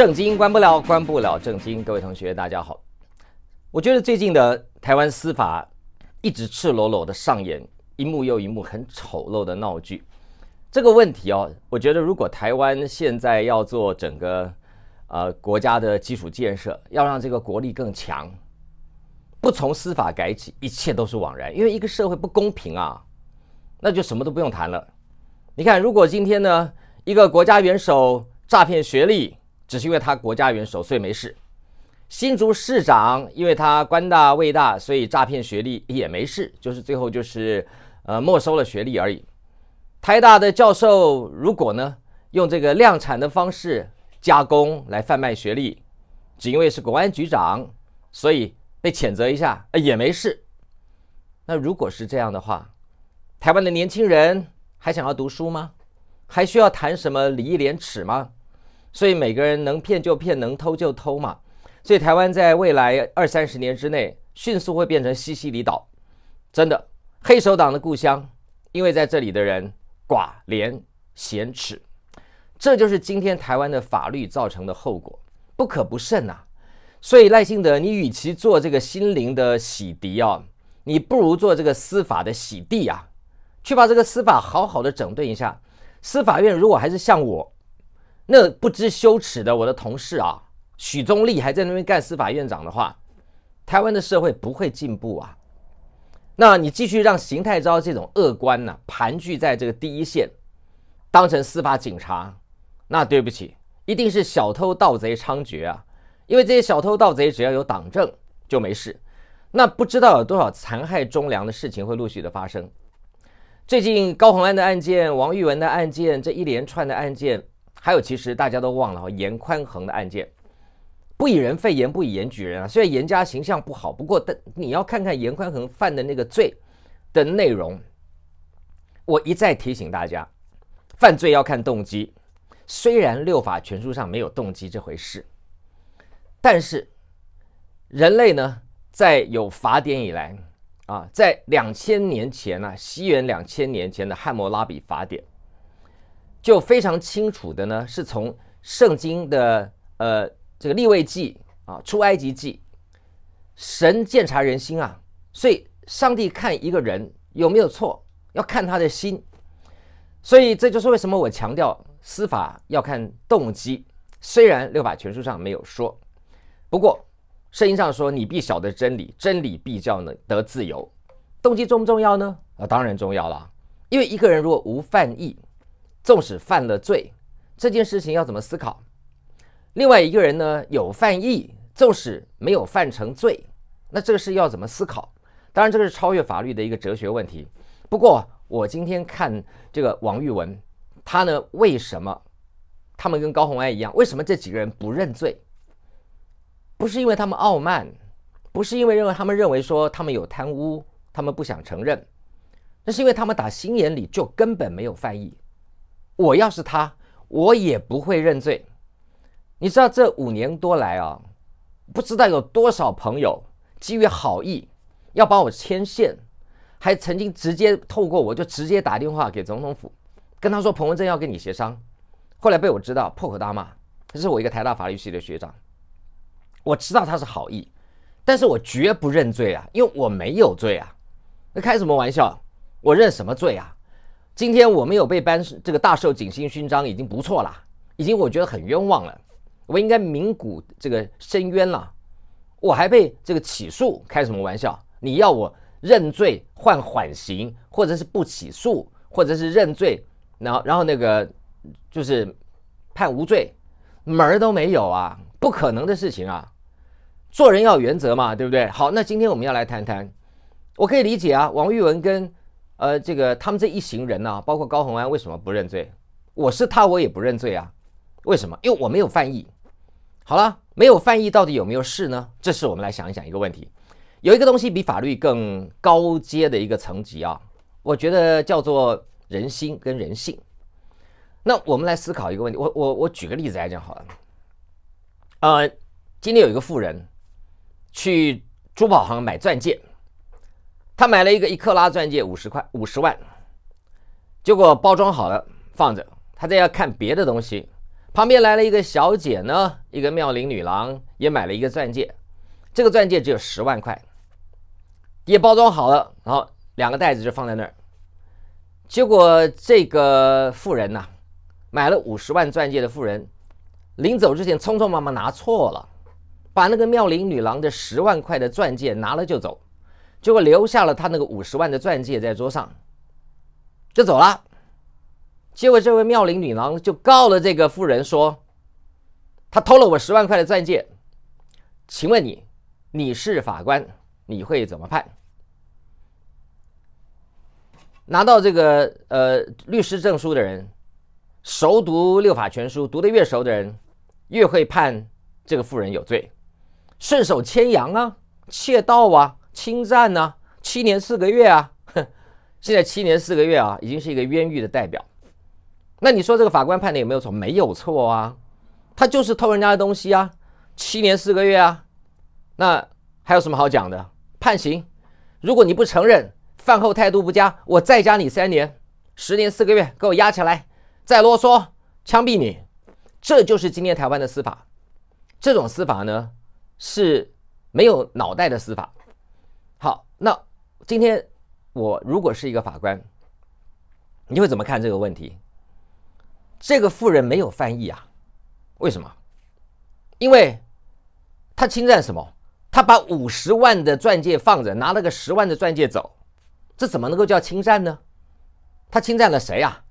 正经关不了，关不了正经。各位同学，大家好。我觉得最近的台湾司法一直赤裸裸的上演一幕又一幕很丑陋的闹剧。这个问题哦，我觉得如果台湾现在要做整个呃国家的基础建设，要让这个国力更强，不从司法改起，一切都是枉然。因为一个社会不公平啊，那就什么都不用谈了。你看，如果今天呢，一个国家元首诈骗学历。只是因为他国家元首，所以没事。新竹市长，因为他官大位大，所以诈骗学历也没事，就是最后就是，呃，没收了学历而已。台大的教授，如果呢用这个量产的方式加工来贩卖学历，只因为是国安局长，所以被谴责一下，呃，也没事。那如果是这样的话，台湾的年轻人还想要读书吗？还需要谈什么礼义廉耻吗？所以每个人能骗就骗，能偷就偷嘛。所以台湾在未来二三十年之内，迅速会变成西西里岛，真的，黑手党的故乡。因为在这里的人寡廉鲜耻，这就是今天台湾的法律造成的后果，不可不慎啊。所以赖幸德，你与其做这个心灵的洗涤啊，你不如做这个司法的洗地啊，去把这个司法好好的整顿一下。司法院如果还是像我。那不知羞耻的我的同事啊，许宗丽还在那边干司法院长的话，台湾的社会不会进步啊！那你继续让邢太昭这种恶官呢盘踞在这个第一线，当成司法警察，那对不起，一定是小偷盗贼猖獗啊！因为这些小偷盗贼只要有党政就没事，那不知道有多少残害忠良的事情会陆续的发生。最近高洪安的案件、王玉文的案件，这一连串的案件。还有，其实大家都忘了严宽恒的案件，不以人废言，不以言举人啊。虽然严家形象不好，不过但你要看看严宽恒犯的那个罪的内容。我一再提醒大家，犯罪要看动机。虽然六法全书上没有动机这回事，但是人类呢，在有法典以来啊，在两千年前呢，西元两千年前的汉谟拉比法典。就非常清楚的呢，是从圣经的呃这个立位记啊，出埃及记，神鉴察人心啊，所以上帝看一个人有没有错，要看他的心。所以这就是为什么我强调司法要看动机，虽然六法全书上没有说，不过圣经上说你必晓得真理，真理必叫能得自由。动机重不重要呢？啊，当然重要了，因为一个人如果无犯意。纵使犯了罪，这件事情要怎么思考？另外一个人呢，有犯意，纵使没有犯成罪，那这个是要怎么思考？当然，这个是超越法律的一个哲学问题。不过，我今天看这个王玉文，他呢，为什么他们跟高红安一样？为什么这几个人不认罪？不是因为他们傲慢，不是因为认为他们认为说他们有贪污，他们不想承认。那是因为他们打心眼里就根本没有犯意。我要是他，我也不会认罪。你知道这五年多来啊，不知道有多少朋友基于好意要帮我牵线，还曾经直接透过我就直接打电话给总统府，跟他说彭文正要跟你协商。后来被我知道，破口大骂。这是我一个台大法律系的学长，我知道他是好意，但是我绝不认罪啊，因为我没有罪啊。那开什么玩笑，我认什么罪啊？今天我没有被颁这个大寿锦星勋章已经不错了，已经我觉得很冤枉了，我应该鸣鼓这个申冤了，我还被这个起诉，开什么玩笑？你要我认罪换缓刑，或者是不起诉，或者是认罪，然后然后那个就是判无罪，门儿都没有啊，不可能的事情啊！做人要有原则嘛，对不对？好，那今天我们要来谈谈，我可以理解啊，王玉文跟。呃，这个他们这一行人呢，包括高洪安为什么不认罪？我是他，我也不认罪啊，为什么？因为我没有犯意。好了，没有犯意到底有没有事呢？这是我们来想一想一个问题。有一个东西比法律更高阶的一个层级啊，我觉得叫做人心跟人性。那我们来思考一个问题，我我我举个例子来讲好了。呃，今天有一个富人去珠宝行买钻戒。他买了一个一克拉钻戒，五十块五十万，结果包装好了放着。他在要看别的东西，旁边来了一个小姐呢，一个妙龄女郎也买了一个钻戒，这个钻戒只有十万块，也包装好了，然后两个袋子就放在那儿。结果这个富人呐，买了五十万钻戒的富人，临走之前匆匆忙忙拿错了，把那个妙龄女郎的十万块的钻戒拿了就走。结果留下了他那个五十万的钻戒在桌上，就走了。结果这位妙龄女郎就告了这个妇人说：“她偷了我十万块的钻戒，请问你，你是法官，你会怎么判？”拿到这个呃律师证书的人，熟读《六法全书》，读得越熟的人，越会判这个妇人有罪，顺手牵羊啊，窃盗啊。侵占呢？七年四个月啊！现在七年四个月啊，已经是一个冤狱的代表。那你说这个法官判的有没有错？没有错啊，他就是偷人家的东西啊，七年四个月啊。那还有什么好讲的？判刑，如果你不承认，饭后态度不佳，我再加你三年，十年四个月，给我压起来。再啰嗦，枪毙你。这就是今天台湾的司法，这种司法呢，是没有脑袋的司法。那今天我如果是一个法官，你会怎么看这个问题？这个富人没有翻译啊？为什么？因为他侵占什么？他把五十万的钻戒放着，拿了个十万的钻戒走，这怎么能够叫侵占呢？他侵占了谁呀？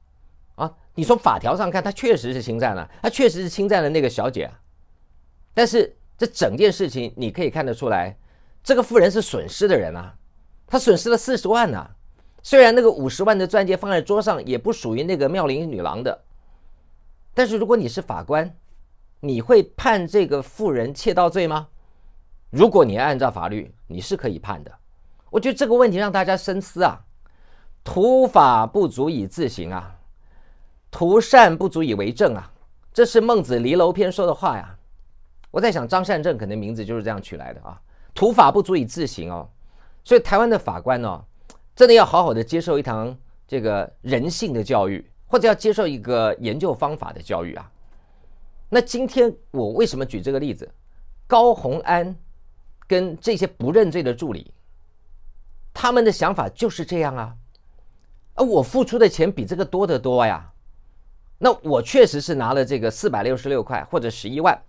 啊，你从法条上看，他确实是侵占了，他确实是侵占了那个小姐。但是这整件事情，你可以看得出来，这个富人是损失的人啊。他损失了四十万呢，虽然那个五十万的钻戒放在桌上也不属于那个妙龄女郎的，但是如果你是法官，你会判这个富人窃盗罪吗？如果你按照法律，你是可以判的。我觉得这个问题让大家深思啊，徒法不足以自行啊，徒善不足以为政啊，这是孟子离娄篇说的话呀。我在想张善政可能名字就是这样取来的啊，徒法不足以自行哦。所以台湾的法官呢，真的要好好的接受一堂这个人性的教育，或者要接受一个研究方法的教育啊。那今天我为什么举这个例子？高洪安跟这些不认罪的助理，他们的想法就是这样啊。啊，我付出的钱比这个多得多呀。那我确实是拿了这个四百六十六块或者十一万，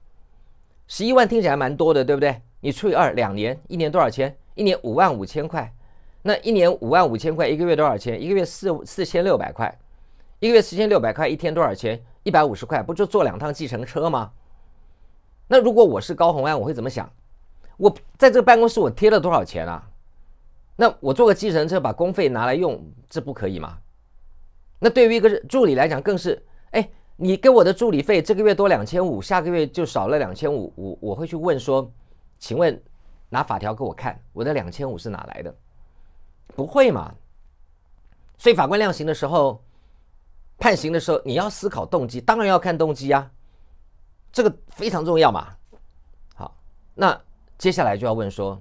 十一万听起来还蛮多的，对不对？你除以二，两年，一年多少钱？一年五万五千块，那一年五万五千块，一个月多少钱？一个月四四千六百块，一个月四千六百块，一天多少钱？一百五十块，不就坐两趟计程车吗？那如果我是高红安，我会怎么想？我在这个办公室，我贴了多少钱啊？那我坐个计程车把公费拿来用，这不可以吗？那对于一个助理来讲，更是哎，你给我的助理费这个月多两千五，下个月就少了两千五，我我会去问说，请问？拿法条给我看，我的两千五是哪来的？不会嘛？所以法官量刑的时候，判刑的时候，你要思考动机，当然要看动机啊，这个非常重要嘛。好，那接下来就要问说，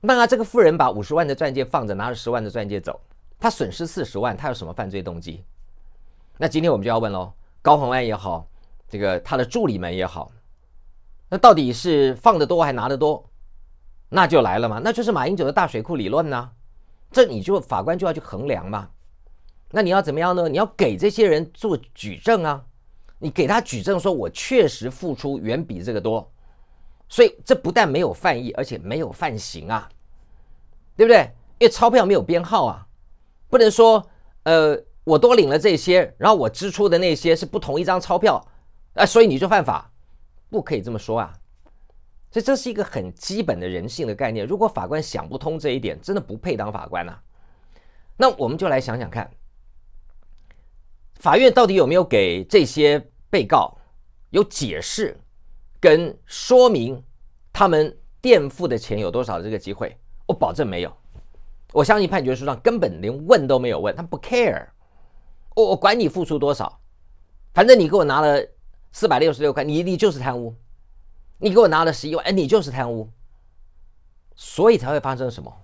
那这个富人把五十万的钻戒放着，拿着十万的钻戒走，他损失四十万，他有什么犯罪动机？那今天我们就要问喽，高红安也好，这个他的助理们也好，那到底是放的多还拿的多？那就来了嘛，那就是马英九的大水库理论呐，这你就法官就要去衡量嘛。那你要怎么样呢？你要给这些人做举证啊，你给他举证说我确实付出远比这个多，所以这不但没有犯意，而且没有犯刑啊，对不对？因为钞票没有编号啊，不能说呃我多领了这些，然后我支出的那些是不同一张钞票，啊，所以你就犯法，不可以这么说啊。所以这是一个很基本的人性的概念。如果法官想不通这一点，真的不配当法官呐。那我们就来想想看，法院到底有没有给这些被告有解释跟说明他们垫付的钱有多少这个机会？我保证没有。我相信判决书上根本连问都没有问，他们不 care。我我管你付出多少，反正你给我拿了四百六十六块，你你就是贪污。你给我拿了十一万，哎，你就是贪污，所以才会发生什么？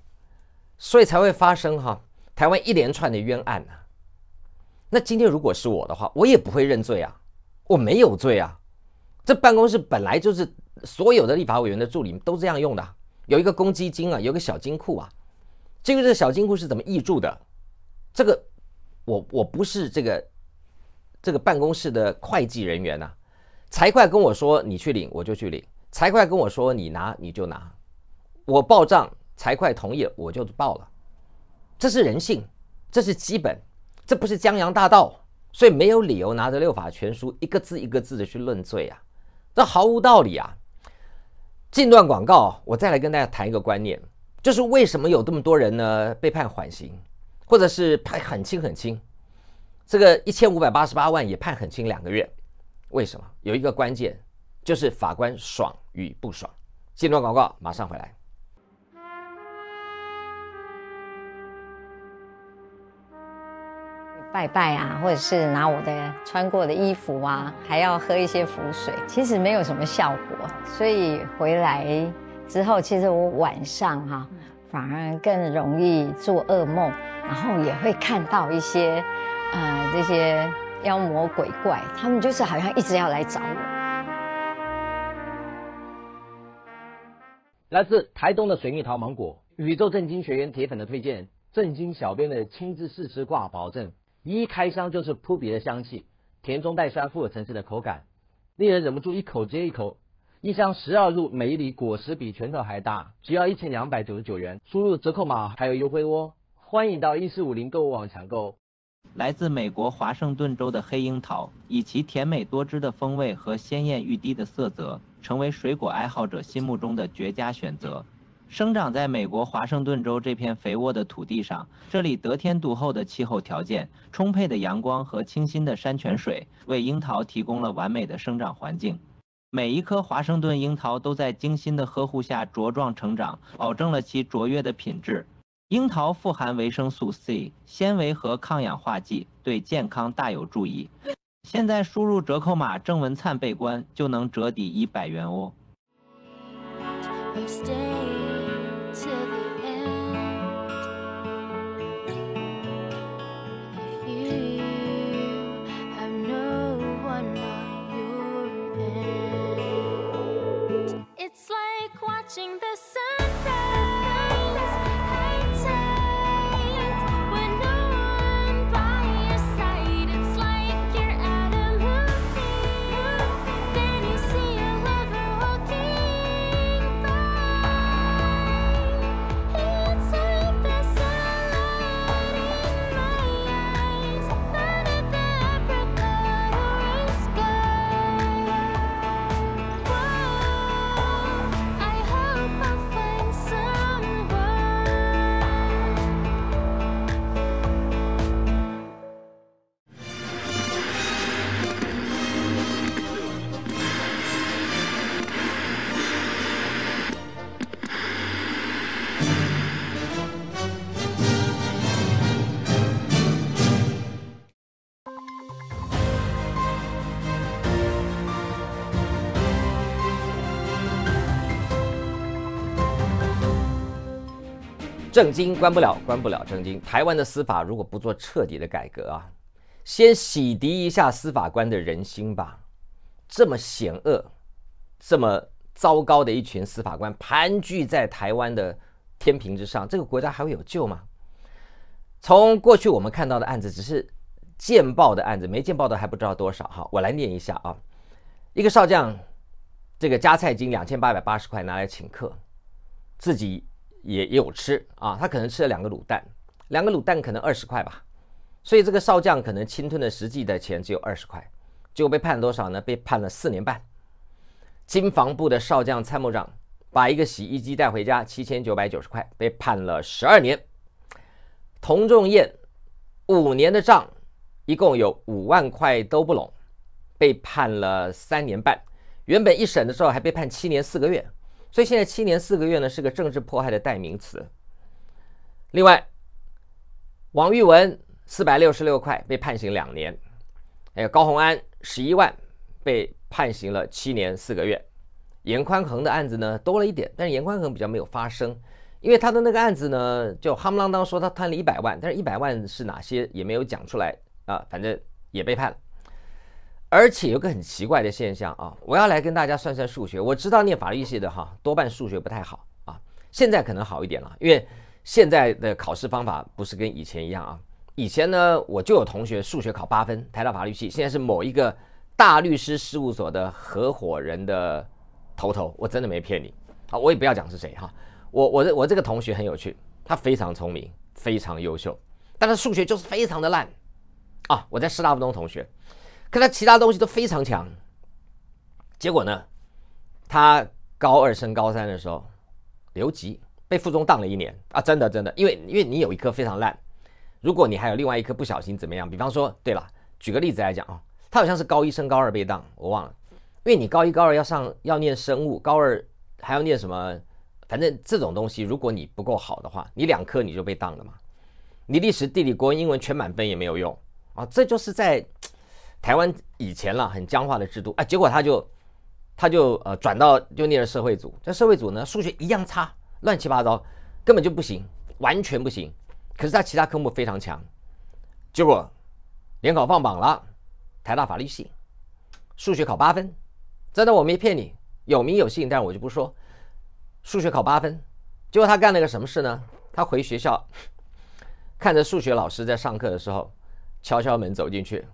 所以才会发生哈，台湾一连串的冤案啊！那今天如果是我的话，我也不会认罪啊，我没有罪啊！这办公室本来就是所有的立法委员的助理都这样用的，有一个公积金啊，有个小金库啊，这个小金库是怎么溢注的？这个我我不是这个这个办公室的会计人员呐。财会跟我说你去领我就去领，财会跟我说你拿你就拿，我报账财会同意我就报了，这是人性，这是基本，这不是江洋大盗，所以没有理由拿着六法全书一个字一个字的去论罪啊，这毫无道理啊。禁段广告，我再来跟大家谈一个观念，就是为什么有这么多人呢被判缓刑，或者是判很轻很轻，这个一千五百八十八万也判很轻两个月。为什么？有一个关键，就是法官爽与不爽。进入广告马上回来。拜拜啊，或者是拿我的穿过的衣服啊，还要喝一些符水，其实没有什么效果。所以回来之后，其实我晚上哈反而更容易做噩梦，然后也会看到一些呃这些。妖魔鬼怪，他们就是好像一直要来找我。来自台东的水蜜桃芒果，宇宙正经学员铁粉的推荐，正经小编的亲自试吃挂，保证一开箱就是扑鼻的香气，甜中带酸，富有层次的口感，令人忍不住一口接一口。一箱十二入，每一粒果实比拳头还大，只要一千两百九十九元，输入折扣码还有优惠哦，欢迎到一四五零购物网抢购。来自美国华盛顿州的黑樱桃，以其甜美多汁的风味和鲜艳欲滴的色泽，成为水果爱好者心目中的绝佳选择。生长在美国华盛顿州这片肥沃的土地上，这里得天独厚的气候条件、充沛的阳光和清新的山泉水，为樱桃提供了完美的生长环境。每一颗华盛顿樱桃都在精心的呵护下茁壮成长，保证了其卓越的品质。樱桃富含维生素 C、纤维和抗氧化剂，对健康大有助益。现在输入折扣码“郑文灿被关”就能折抵一百元哦。正经关不了，关不了正经。台湾的司法如果不做彻底的改革啊，先洗涤一下司法官的人心吧。这么险恶、这么糟糕的一群司法官盘踞在台湾的天平之上，这个国家还会有救吗？从过去我们看到的案子，只是见报的案子，没见报的还不知道多少哈。我来念一下啊，一个少将，这个加菜金两千八百八十块拿来请客，自己。也也有吃啊，他可能吃了两个卤蛋，两个卤蛋可能二十块吧，所以这个少将可能侵吞的实际的钱只有二十块，结果被判多少呢？被判了四年半。经防部的少将参谋长把一个洗衣机带回家，七千九百九十块，被判了十二年。童仲彦五年的账，一共有五万块都不拢，被判了三年半。原本一审的时候还被判七年四个月。所以现在七年四个月呢，是个政治迫害的代名词。另外，王玉文四百六十六块被判刑两年，还有高红安十一万被判刑了七年四个月。严宽恒的案子呢多了一点，但是严宽恒比较没有发声，因为他的那个案子呢就哈不啷当说他贪了一百万，但是一百万是哪些也没有讲出来啊，反正也被判了。而且有个很奇怪的现象啊，我要来跟大家算算数学。我知道念法律系的哈，多半数学不太好啊。现在可能好一点了，因为现在的考试方法不是跟以前一样啊。以前呢，我就有同学数学考八分，台大法律系。现在是某一个大律师事务所的合伙人的头头，我真的没骗你啊。我也不要讲是谁哈，我我的我这个同学很有趣，他非常聪明，非常优秀，但他数学就是非常的烂啊。我在师大附中同学。看他其他东西都非常强，结果呢，他高二升高三的时候留级，被附中当了一年啊！真的真的，因为因为你有一科非常烂，如果你还有另外一科不小心怎么样？比方说，对了，举个例子来讲啊，他好像是高一升高二被当，我忘了，因为你高一高二要上要念生物，高二还要念什么？反正这种东西，如果你不够好的话，你两科你就被当了嘛。你历史、地理、国文、英文全满分也没有用啊！这就是在。台湾以前了很僵化的制度啊，结果他就他就呃转到就念了社会组，这社会组呢数学一样差，乱七八糟，根本就不行，完全不行。可是他其他科目非常强，结果联考放榜了，台大法律系，数学考八分，真的我没骗你，有名有姓，但是我就不说，数学考八分，结果他干了个什么事呢？他回学校，看着数学老师在上课的时候，敲敲门走进去。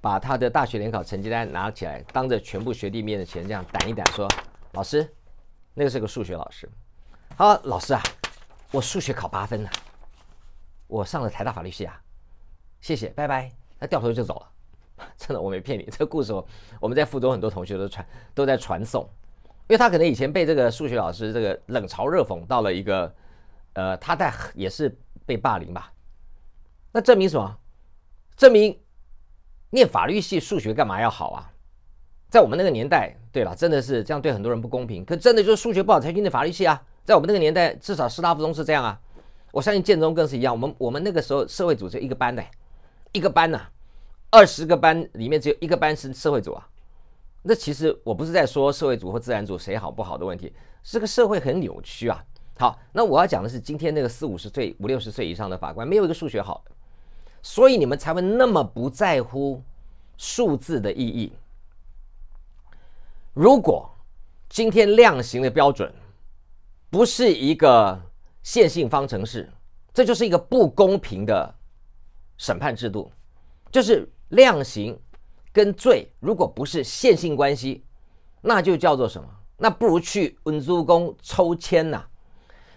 把他的大学联考成绩单拿起来，当着全部学弟面的前这样挡一挡，说：“老师，那个是个数学老师，好老师啊，我数学考八分呢。我上了台大法律系啊，谢谢，拜拜。”他掉头就走了。真的，我没骗你。这个故事，我们在附中很多同学都传，都在传颂。因为他可能以前被这个数学老师这个冷嘲热讽，到了一个，呃，他在也是被霸凌吧。那证明什么？证明。念法律系数学干嘛要好啊？在我们那个年代，对了，真的是这样对很多人不公平。可真的就是数学不好才去念法律系啊！在我们那个年代，至少师大附中是这样啊。我相信建中更是一样。我们我们那个时候社会组织一个班呢，一个班呐，二十个班里面只有一个班是社会组啊。那其实我不是在说社会组或自然组谁好不好的问题，这个社会很扭曲啊。好，那我要讲的是，今天那个四五十岁、五六十岁以上的法官，没有一个数学好。所以你们才会那么不在乎数字的意义。如果今天量刑的标准不是一个线性方程式，这就是一个不公平的审判制度。就是量刑跟罪如果不是线性关系，那就叫做什么？那不如去温足宫抽签呐，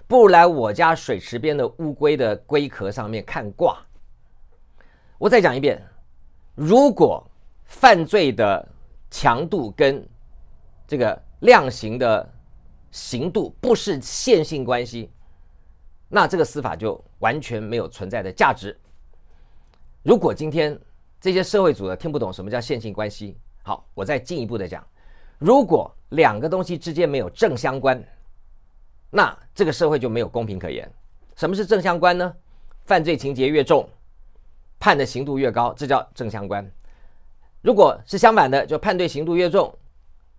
不如来我家水池边的乌龟的龟壳上面看卦。我再讲一遍，如果犯罪的强度跟这个量刑的刑度不是线性关系，那这个司法就完全没有存在的价值。如果今天这些社会组的听不懂什么叫线性关系，好，我再进一步的讲，如果两个东西之间没有正相关，那这个社会就没有公平可言。什么是正相关呢？犯罪情节越重。判的刑度越高，这叫正相关；如果是相反的，就判对刑度越重，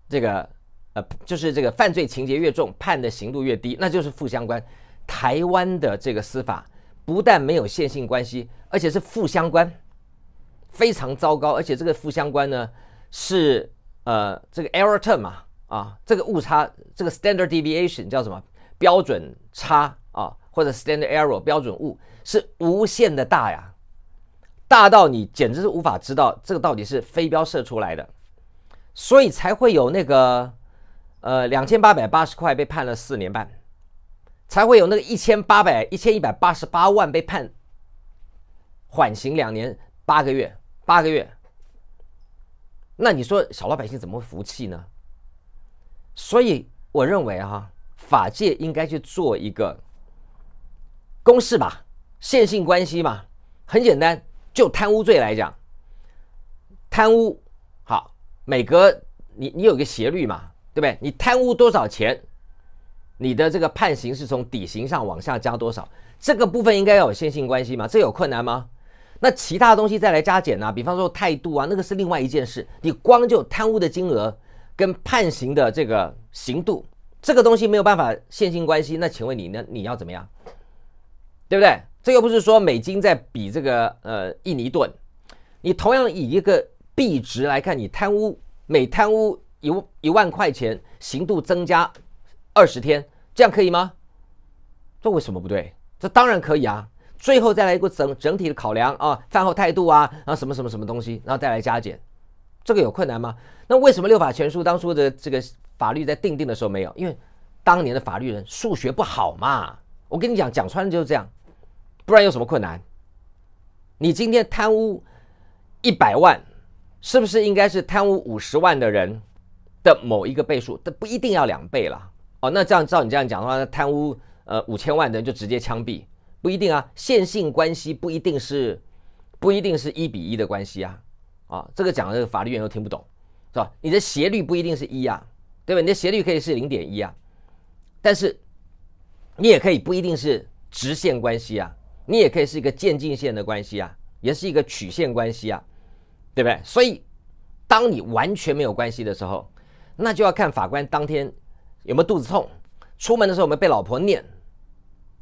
这个呃，就是这个犯罪情节越重，判的刑度越低，那就是负相关。台湾的这个司法不但没有线性关系，而且是负相关，非常糟糕。而且这个负相关呢，是呃这个 error term 嘛啊，这个误差，这个 standard deviation 叫什么标准差啊，或者 standard error 标准误是无限的大呀。大到你简直是无法知道这个到底是飞镖射出来的，所以才会有那个呃两千八百八十块被判了四年半，才会有那个一千八百一千一百八十八万被判缓刑两年八个月八个月。那你说小老百姓怎么服气呢？所以我认为哈，法界应该去做一个公式吧，线性关系嘛，很简单。就贪污罪来讲，贪污好，每隔你你有个斜率嘛，对不对？你贪污多少钱，你的这个判刑是从底刑上往下加多少，这个部分应该要有线性关系嘛？这有困难吗？那其他东西再来加减啊，比方说态度啊，那个是另外一件事。你光就贪污的金额跟判刑的这个刑度，这个东西没有办法线性关系。那请问你呢？你要怎么样？对不对？这又不是说美金在比这个呃印尼盾，你同样以一个币值来看，你贪污每贪污一一万块钱，刑度增加二十天，这样可以吗？这为什么不对？这当然可以啊！最后再来一个整整体的考量啊，饭后态度啊然、啊什么什么什么东西，然后再来加减，这个有困难吗？那为什么六法全书当初的这个法律在定定的时候没有？因为当年的法律人数学不好嘛。我跟你讲，讲穿就是这样。不然有什么困难？你今天贪污一百万，是不是应该是贪污五十万的人的某一个倍数？这不一定要两倍了。哦，那这样照你这样讲的话，那贪污呃五千万的人就直接枪毙？不一定啊，线性关系不一定是不一定是一比一的关系啊。啊，这个讲的法律员都听不懂，是吧？你的斜率不一定是一啊，对吧？你的斜率可以是零点一啊，但是你也可以不一定是直线关系啊。你也可以是一个渐进线的关系啊，也是一个曲线关系啊，对不对？所以，当你完全没有关系的时候，那就要看法官当天有没有肚子痛，出门的时候有没有被老婆念。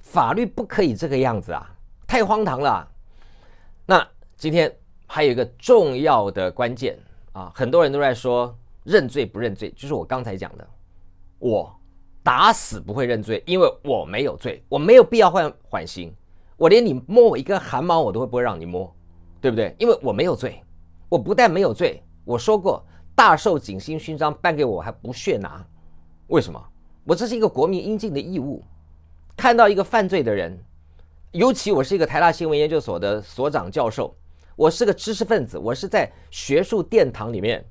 法律不可以这个样子啊，太荒唐了。那今天还有一个重要的关键啊，很多人都在说认罪不认罪，就是我刚才讲的，我打死不会认罪，因为我没有罪，我没有必要换缓刑。我连你摸我一根汗毛，我都会不会让你摸，对不对？因为我没有罪，我不但没有罪，我说过大寿锦星勋章，颁给我还不屑拿，为什么？我这是一个国民应尽的义务。看到一个犯罪的人，尤其我是一个台大新闻研究所的所长教授，我是个知识分子，我是在学术殿堂里面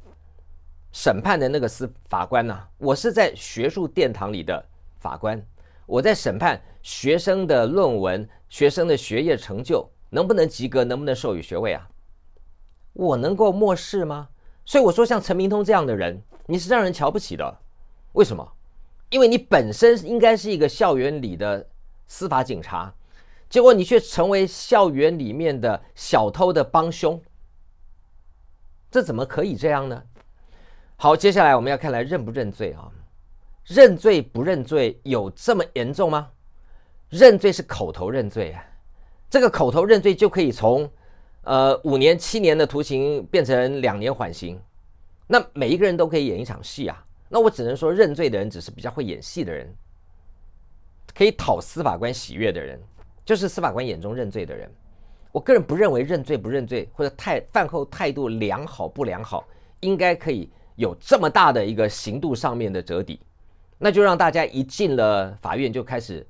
审判的那个司法官呢，我是在学术殿堂里的法官，我在审判学生的论文。学生的学业成就能不能及格，能不能授予学位啊？我能够漠视吗？所以我说，像陈明通这样的人，你是让人瞧不起的。为什么？因为你本身应该是一个校园里的司法警察，结果你却成为校园里面的小偷的帮凶，这怎么可以这样呢？好，接下来我们要看，来认不认罪啊？认罪不认罪有这么严重吗？认罪是口头认罪啊，这个口头认罪就可以从呃五年七年的徒刑变成两年缓刑，那每一个人都可以演一场戏啊。那我只能说，认罪的人只是比较会演戏的人，可以讨司法官喜悦的人，就是司法官眼中认罪的人。我个人不认为认罪不认罪或者态饭后态度良好不良好，应该可以有这么大的一个刑度上面的折抵。那就让大家一进了法院就开始。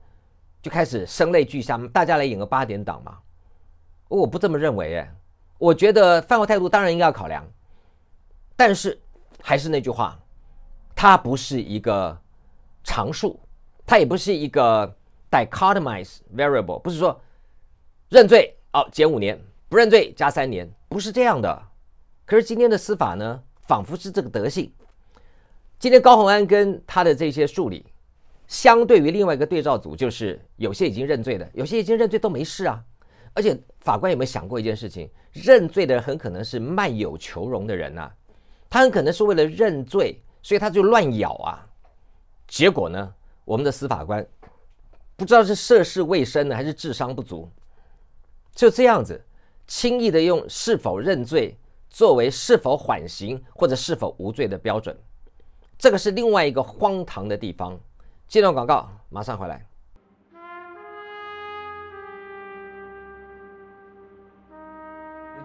就开始声泪俱下，大家来演个八点档嘛！我不这么认为，耶，我觉得犯错态度当然应该要考量，但是还是那句话，它不是一个常数，它也不是一个 dichotomize variable，不是说认罪哦减五年，不认罪加三年，不是这样的。可是今天的司法呢，仿佛是这个德性。今天高洪安跟他的这些助理。相对于另外一个对照组，就是有些已经认罪的，有些已经认罪都没事啊。而且法官有没有想过一件事情？认罪的人很可能是卖友求荣的人呐，他很可能是为了认罪，所以他就乱咬啊。结果呢，我们的司法官不知道是涉世未深呢，还是智商不足，就这样子轻易的用是否认罪作为是否缓刑或者是否无罪的标准，这个是另外一个荒唐的地方。进段广告马上回来。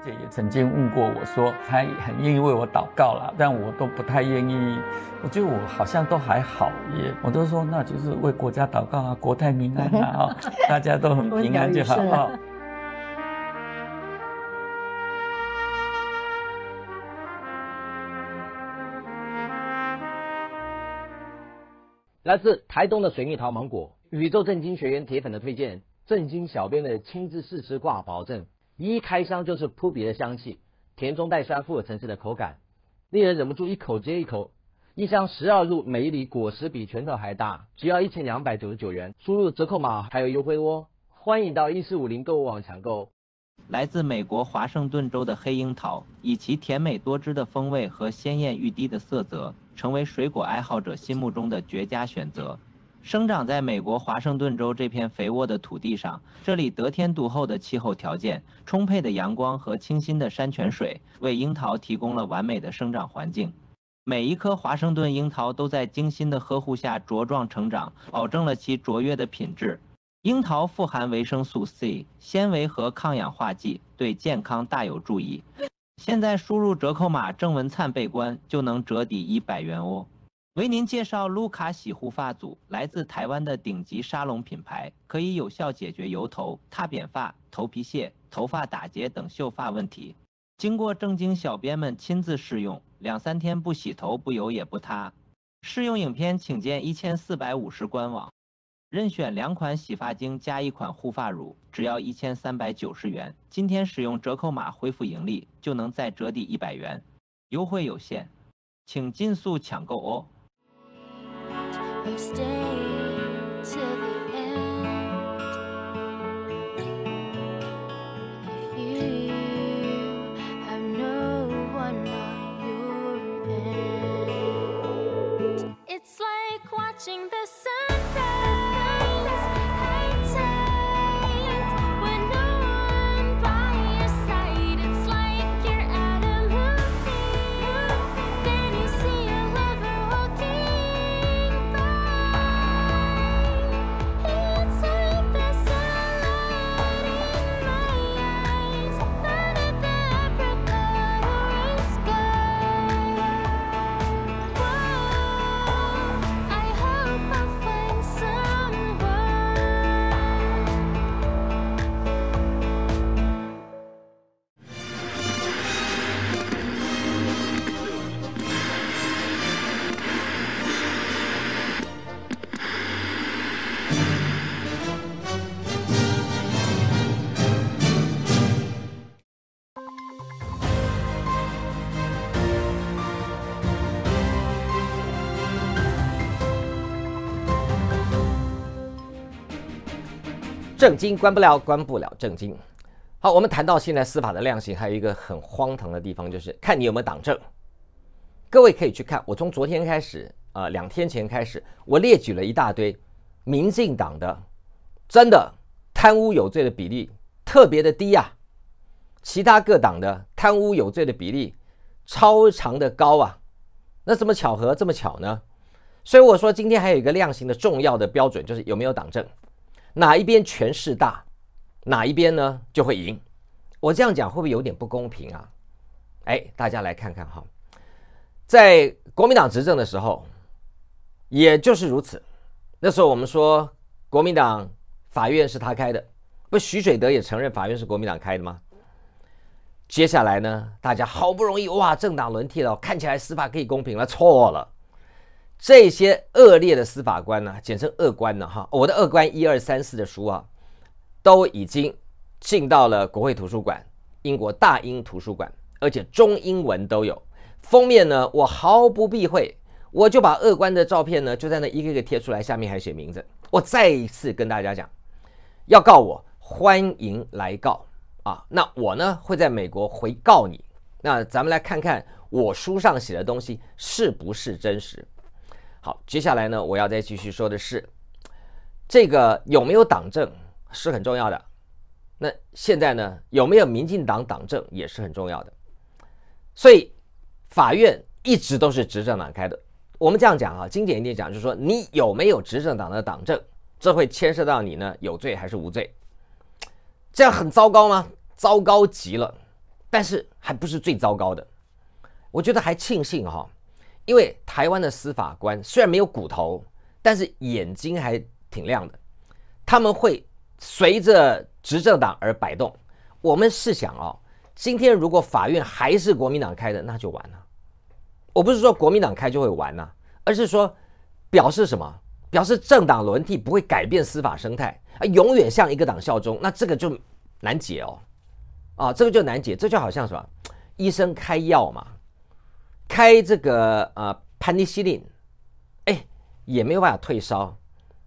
姐也曾经问过我说，她很愿意为我祷告啦，但我都不太愿意。我觉得我好像都还好，耶，我都说那就是为国家祷告啊，国泰民安啊，大家都很平安就好。来自台东的水蜜桃芒果，宇宙正惊学员铁粉的推荐，正惊小编的亲自试吃挂，保证一开箱就是扑鼻的香气，甜中带酸，富有层次的口感，令人忍不住一口接一口。一箱十二入，每一粒果实比拳头还大，只要一千两百九十九元，输入折扣码还有优惠哦。欢迎到一四五零购物网抢购。来自美国华盛顿州的黑樱桃，以其甜美多汁的风味和鲜艳欲滴的色泽。成为水果爱好者心目中的绝佳选择。生长在美国华盛顿州这片肥沃的土地上，这里得天独厚的气候条件、充沛的阳光和清新的山泉水，为樱桃提供了完美的生长环境。每一颗华盛顿樱桃都在精心的呵护下茁壮成长，保证了其卓越的品质。樱桃富含维生素 C、纤维和抗氧化剂，对健康大有助益。现在输入折扣码郑文灿被关就能折抵一百元哦。为您介绍卢卡洗护发组，来自台湾的顶级沙龙品牌，可以有效解决油头、塌扁发、头皮屑、头发打结等秀发问题。经过正经小编们亲自试用，两三天不洗头不油也不塌。试用影片请见一千四百五十官网。任选两款洗发精加一款护发乳，只要一千三百九十元。今天使用折扣码恢复盈利，就能再折抵一百元，优惠有限，请尽速抢购哦。It's like watching the 正经关不了，关不了正经。好，我们谈到现在司法的量刑，还有一个很荒唐的地方，就是看你有没有党证。各位可以去看，我从昨天开始啊，两天前开始，我列举了一大堆民进党的真的贪污有罪的比例特别的低啊，其他各党的贪污有罪的比例超常的高啊，那怎么巧合这么巧呢？所以我说今天还有一个量刑的重要的标准，就是有没有党证。哪一边权势大，哪一边呢就会赢。我这样讲会不会有点不公平啊？哎，大家来看看哈，在国民党执政的时候，也就是如此。那时候我们说国民党法院是他开的，不，徐水德也承认法院是国民党开的吗？接下来呢，大家好不容易哇政党轮替了，看起来司法可以公平了，错了。这些恶劣的司法官呢，简称恶官呢，哈。我的《恶官一二三四》的书啊，都已经进到了国会图书馆、英国大英图书馆，而且中英文都有。封面呢，我毫不避讳，我就把恶官的照片呢，就在那一个一个贴出来，下面还写名字。我再一次跟大家讲，要告我，欢迎来告啊！那我呢会在美国回告你。那咱们来看看我书上写的东西是不是真实。好，接下来呢，我要再继续说的是，这个有没有党政是很重要的。那现在呢，有没有民进党党政也是很重要的。所以，法院一直都是执政党开的。我们这样讲啊，精简一点讲，就是说你有没有执政党的党政，这会牵涉到你呢有罪还是无罪。这样很糟糕吗？糟糕极了。但是还不是最糟糕的，我觉得还庆幸哈。因为台湾的司法官虽然没有骨头，但是眼睛还挺亮的，他们会随着执政党而摆动。我们试想哦，今天如果法院还是国民党开的，那就完了。我不是说国民党开就会完呢，而是说表示什么？表示政党轮替不会改变司法生态啊，永远向一个党效忠，那这个就难解哦。啊，这个就难解，这就好像什么？医生开药嘛。开这个呃，潘尼西林，哎，也没有办法退烧，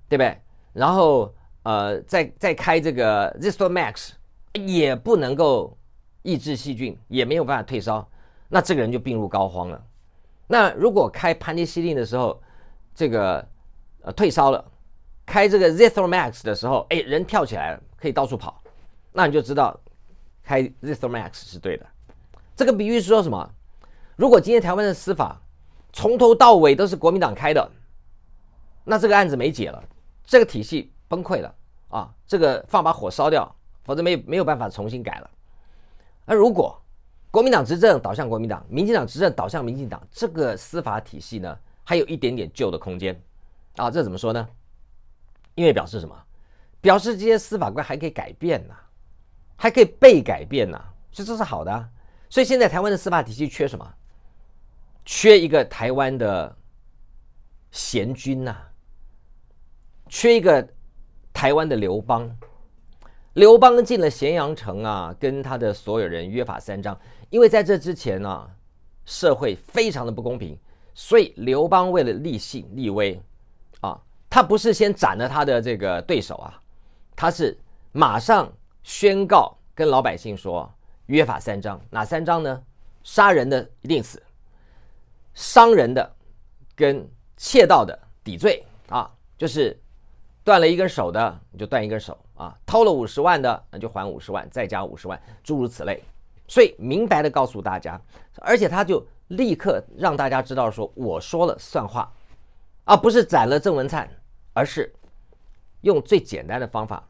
对不对？然后呃，再再开这个 Zithromax，也不能够抑制细菌，也没有办法退烧，那这个人就病入膏肓了。那如果开潘尼西林的时候，这个呃退烧了，开这个 Zithromax 的时候，哎，人跳起来了，可以到处跑，那你就知道开 Zithromax 是对的。这个比喻是说什么？如果今天台湾的司法从头到尾都是国民党开的，那这个案子没解了，这个体系崩溃了啊！这个放把火烧掉，否则没没有办法重新改了。而如果国民党执政导向国民党，民进党执政导向民进党，这个司法体系呢还有一点点旧的空间啊！这怎么说呢？因为表示什么？表示这些司法官还可以改变呐，还可以被改变呐，所以这是好的。所以现在台湾的司法体系缺什么？缺一个台湾的贤君呐，缺一个台湾的刘邦。刘邦进了咸阳城啊，跟他的所有人约法三章。因为在这之前呢，社会非常的不公平，所以刘邦为了立信立威啊，他不是先斩了他的这个对手啊，他是马上宣告跟老百姓说约法三章。哪三章呢？杀人的一定死。伤人的跟窃盗的抵罪啊，就是断了一根手的你就断一根手啊，偷了五十万的那就还五十万，再加五十万，诸如此类。所以明白的告诉大家，而且他就立刻让大家知道说，我说了算话啊，不是斩了郑文灿，而是用最简单的方法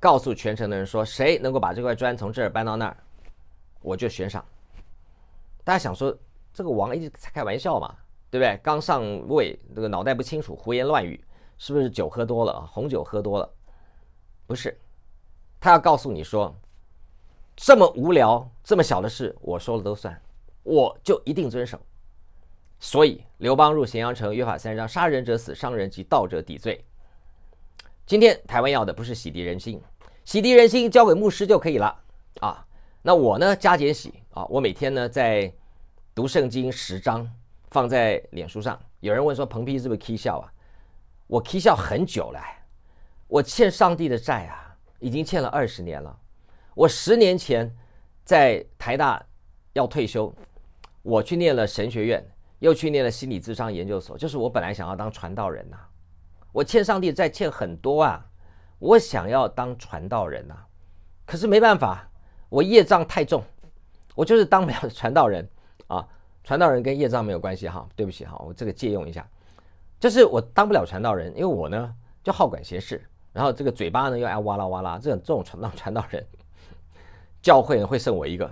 告诉全城的人说，谁能够把这块砖从这儿搬到那儿，我就悬赏。大家想说。这个王一直在开玩笑嘛，对不对？刚上位，这个脑袋不清楚，胡言乱语，是不是酒喝多了啊？红酒喝多了？不是，他要告诉你说，这么无聊，这么小的事，我说了都算，我就一定遵守。所以刘邦入咸阳城，约法三章：杀人者死，伤人及盗者抵罪。今天台湾要的不是洗涤人心，洗涤人心交给牧师就可以了啊。那我呢，加减洗啊，我每天呢在。读圣经十章放在脸书上，有人问说：“彭批是不是 K 笑啊？”我 K 笑很久了，我欠上帝的债啊，已经欠了二十年了。我十年前在台大要退休，我去念了神学院，又去念了心理智商研究所，就是我本来想要当传道人呐。我欠上帝债欠很多啊，我想要当传道人呐，可是没办法，我业障太重，我就是当不了传道人。啊，传道人跟业障没有关系哈，对不起哈，我这个借用一下，就是我当不了传道人，因为我呢就好管闲事，然后这个嘴巴呢又爱哇啦哇啦，这种这种传道传道人，教会呢会剩我一个，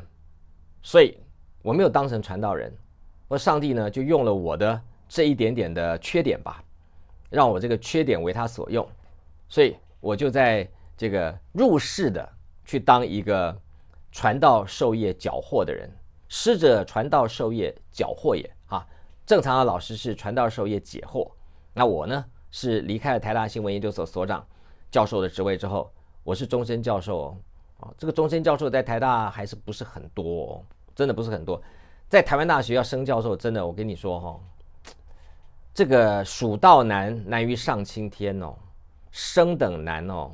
所以我没有当成传道人，我上帝呢就用了我的这一点点的缺点吧，让我这个缺点为他所用，所以我就在这个入世的去当一个传道授业缴获的人。师者传道授业，缴惑也啊。正常的老师是传道授业解惑，那我呢是离开了台大新闻研究所所长教授的职位之后，我是终身教授啊。这个终身教授在台大还是不是很多，哦，真的不是很多。在台湾大学要升教授，真的我跟你说哈，这个蜀道难，难于上青天哦，升等难哦，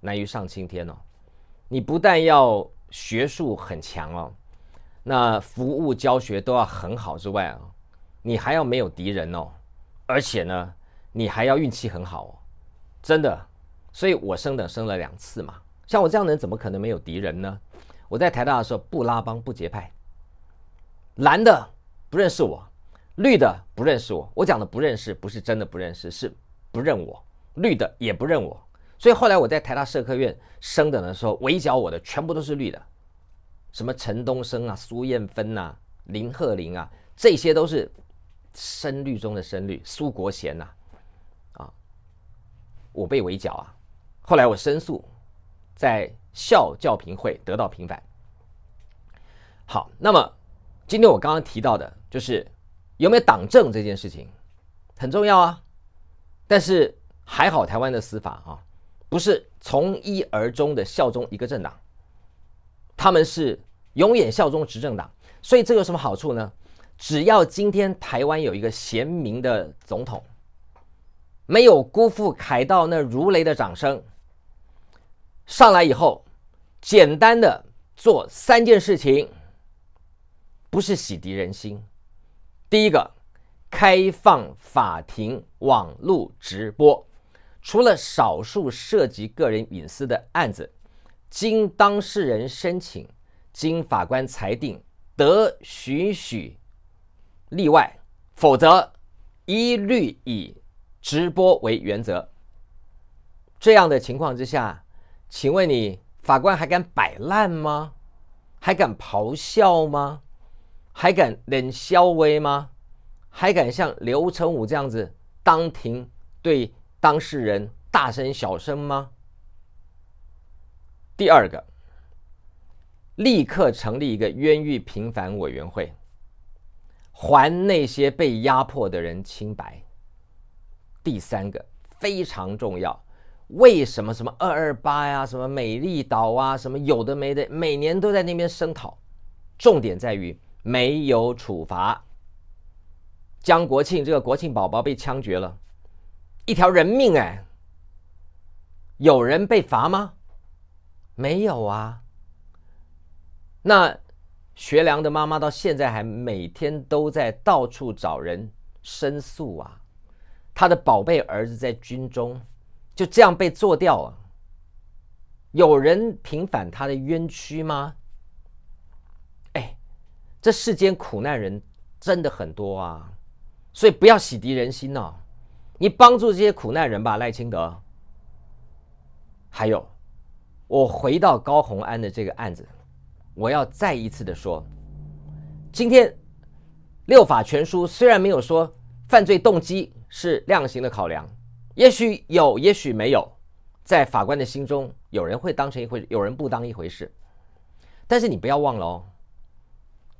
难于上青天哦。你不但要学术很强哦。那服务教学都要很好之外，你还要没有敌人哦，而且呢，你还要运气很好，哦，真的。所以我升等升了两次嘛。像我这样的人，怎么可能没有敌人呢？我在台大的时候不拉帮不结派，蓝的不认识我，绿的不认识我。我讲的不认识不是真的不认识，是不认我。绿的也不认我，所以后来我在台大社科院升等的时候，围剿我的全部都是绿的。什么陈东升啊、苏燕芬呐、林鹤龄啊，这些都是深绿中的深绿。苏国贤呐，啊，我被围剿啊，后来我申诉，在校教评会得到平反。好，那么今天我刚刚提到的就是有没有党政这件事情很重要啊，但是还好台湾的司法啊，不是从一而终的效忠一个政党。他们是永远效忠执政党，所以这有什么好处呢？只要今天台湾有一个贤明的总统，没有辜负凯道那如雷的掌声。上来以后，简单的做三件事情，不是洗涤人心。第一个，开放法庭网络直播，除了少数涉及个人隐私的案子。经当事人申请，经法官裁定得许许例外，否则一律以直播为原则。这样的情况之下，请问你法官还敢摆烂吗？还敢咆哮吗？还敢冷消威吗？还敢像刘成武这样子当庭对当事人大声小声吗？第二个，立刻成立一个冤狱平反委员会，还那些被压迫的人清白。第三个非常重要，为什么什么二二八呀，什么美丽岛啊，什么有的没的，每年都在那边声讨，重点在于没有处罚。江国庆这个国庆宝宝被枪决了，一条人命哎，有人被罚吗？没有啊，那学良的妈妈到现在还每天都在到处找人申诉啊，他的宝贝儿子在军中就这样被做掉了，有人平反他的冤屈吗？哎，这世间苦难人真的很多啊，所以不要洗涤人心哦，你帮助这些苦难人吧，赖清德，还有。我回到高洪安的这个案子，我要再一次的说，今天《六法全书》虽然没有说犯罪动机是量刑的考量，也许有，也许没有，在法官的心中，有人会当成一回，有人不当一回事。但是你不要忘了哦，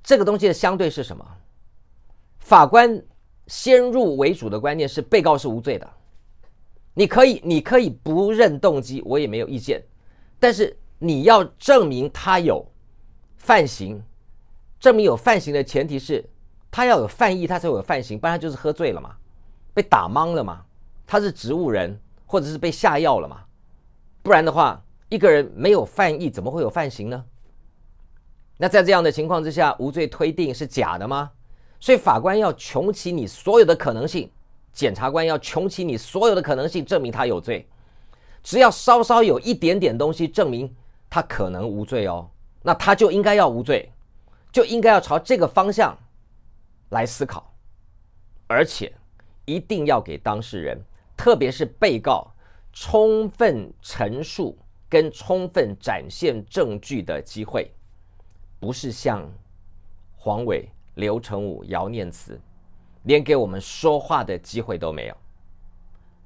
这个东西的相对是什么？法官先入为主的观念是被告是无罪的，你可以，你可以不认动机，我也没有意见。但是你要证明他有犯行，证明有犯行的前提是，他要有犯意，他才有犯行。不然他就是喝醉了嘛，被打懵了嘛，他是植物人或者是被下药了嘛，不然的话，一个人没有犯意，怎么会有犯行呢？那在这样的情况之下，无罪推定是假的吗？所以法官要穷起你所有的可能性，检察官要穷起你所有的可能性，证明他有罪。只要稍稍有一点点东西证明他可能无罪哦，那他就应该要无罪，就应该要朝这个方向来思考，而且一定要给当事人，特别是被告，充分陈述跟充分展现证据的机会，不是像黄伟、刘成武、姚念慈，连给我们说话的机会都没有。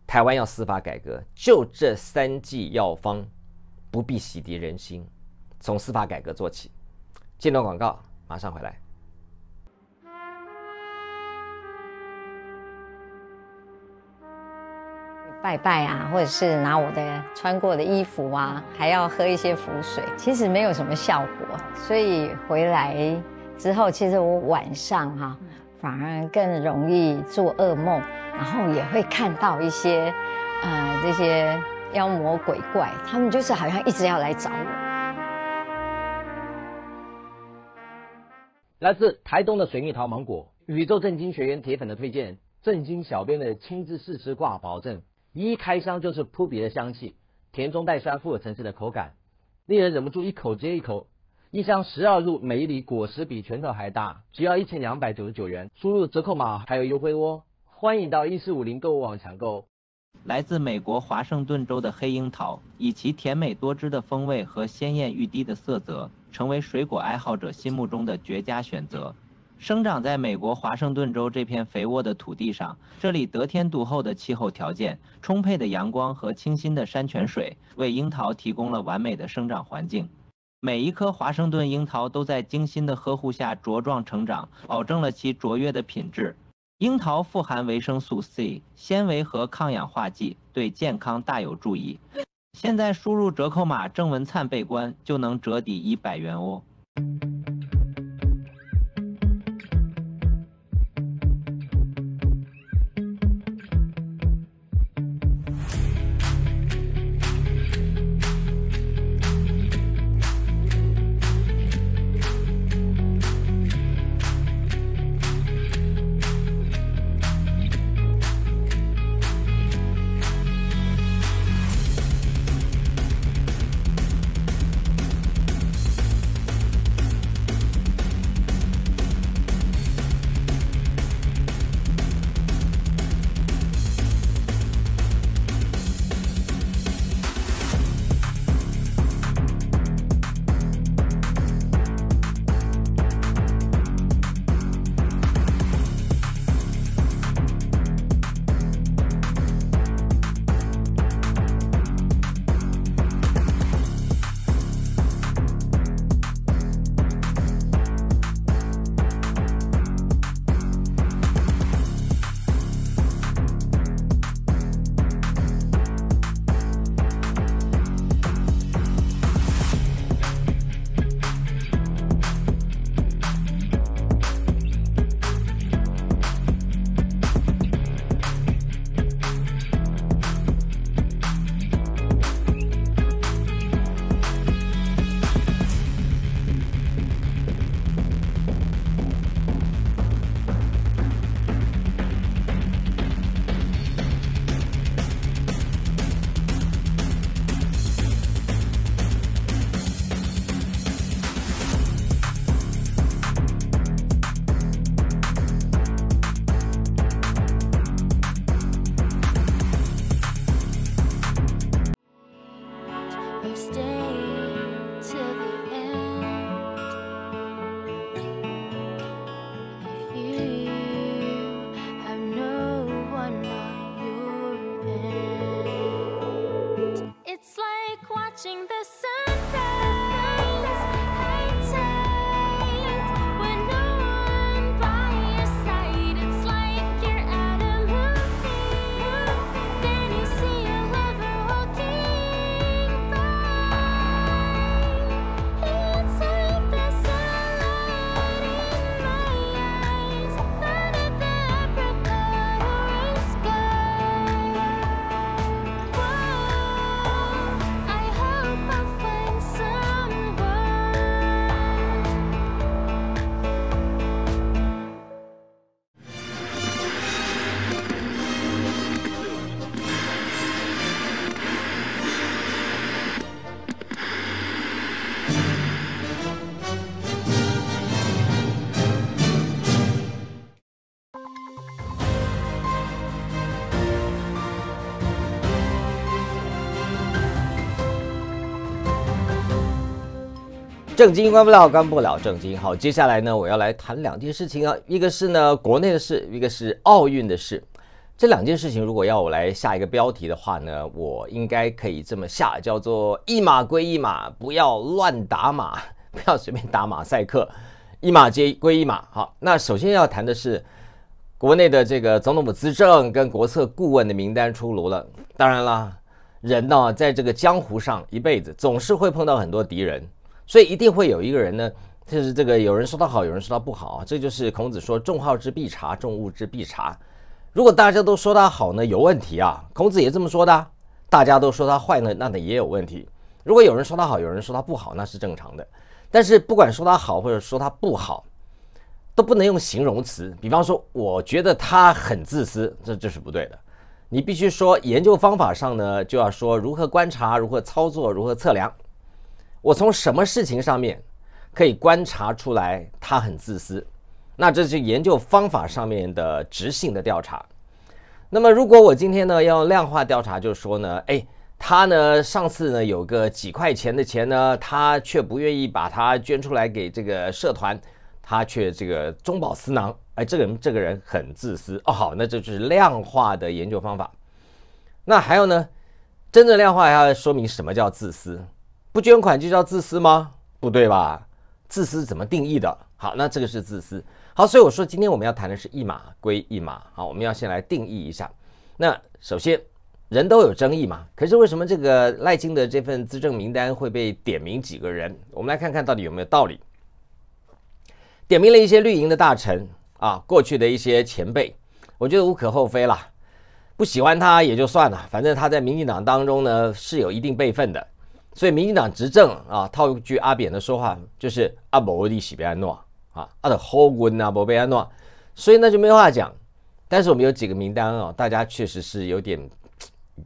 台湾要司法改革，就这三剂药方，不必洗涤人心，从司法改革做起。进段广告马上回来。拜拜啊，或者是拿我的穿过的衣服啊，还要喝一些符水，其实没有什么效果。所以回来之后，其实我晚上哈反而更容易做噩梦。然后也会看到一些，呃，这些妖魔鬼怪，他们就是好像一直要来找我。来自台东的水蜜桃芒果，宇宙正经学员铁粉的推荐，正经小编的亲自试吃挂，保证一开箱就是扑鼻的香气，甜中带酸，富有层次的口感，令人忍不住一口接一口。一箱十二入，每一粒果实比拳头还大，只要一千两百九十九元，输入折扣码还有优惠哦。欢迎到一四五零购物网抢购。来自美国华盛顿州的黑樱桃，以其甜美多汁的风味和鲜艳欲滴的色泽，成为水果爱好者心目中的绝佳选择。生长在美国华盛顿州这片肥沃的土地上，这里得天独厚的气候条件、充沛的阳光和清新的山泉水，为樱桃提供了完美的生长环境。每一颗华盛顿樱桃都在精心的呵护下茁壮成长，保证了其卓越的品质。樱桃富含维生素 C、纤维和抗氧化剂，对健康大有助益。现在输入折扣码“郑文灿被关”就能折抵一百元哦。正经关不了，关不了正经。好，接下来呢，我要来谈两件事情啊，一个是呢国内的事，一个是奥运的事。这两件事情，如果要我来下一个标题的话呢，我应该可以这么下，叫做一码归一码，不要乱打码，不要随便打马赛克，一码接归一码。好，那首先要谈的是国内的这个总统府资政跟国策顾问的名单出炉了。当然了，人呢在这个江湖上一辈子总是会碰到很多敌人。所以一定会有一个人呢，就是这个有人说他好，有人说他不好，这就是孔子说“众好之必察，众恶之必察”。如果大家都说他好呢，有问题啊，孔子也这么说的。大家都说他坏呢，那得也有问题。如果有人说他好，有人说他不好，那是正常的。但是不管说他好或者说他不好，都不能用形容词。比方说，我觉得他很自私，这这是不对的。你必须说研究方法上呢，就要说如何观察，如何操作，如何测量。我从什么事情上面可以观察出来他很自私？那这是研究方法上面的执性的调查。那么如果我今天呢要量化调查，就是说呢，哎，他呢上次呢有个几块钱的钱呢，他却不愿意把它捐出来给这个社团，他却这个中饱私囊，哎，这个人这个人很自私。哦，好，那这就是量化的研究方法。那还有呢，真正量化要说明什么叫自私。不捐款就叫自私吗？不对吧？自私怎么定义的？好，那这个是自私。好，所以我说今天我们要谈的是一码归一码。好，我们要先来定义一下。那首先人都有争议嘛。可是为什么这个赖清德这份资政名单会被点名几个人？我们来看看到底有没有道理。点名了一些绿营的大臣啊，过去的一些前辈，我觉得无可厚非啦。不喜欢他也就算了，反正他在民进党当中呢是有一定辈分的。所以民进党执政啊，套一句阿扁的说话，就是阿伯利喜贝安诺啊，阿的后滚阿伯贝安诺，所以那就没话讲。但是我们有几个名单啊，大家确实是有点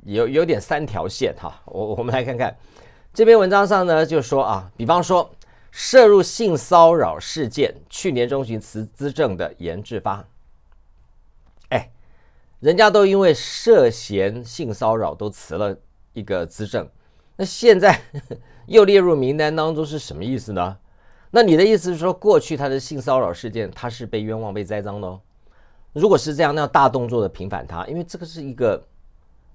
有有点三条线哈。我我们来看看这篇文章上呢，就说啊，比方说涉入性骚扰事件，去年中旬辞资政的严志发，哎，人家都因为涉嫌性骚扰都辞了一个资政。那现在 又列入名单当中是什么意思呢？那你的意思是说，过去他的性骚扰事件他是被冤枉被栽赃的哦？如果是这样，那大动作的平反他，因为这个是一个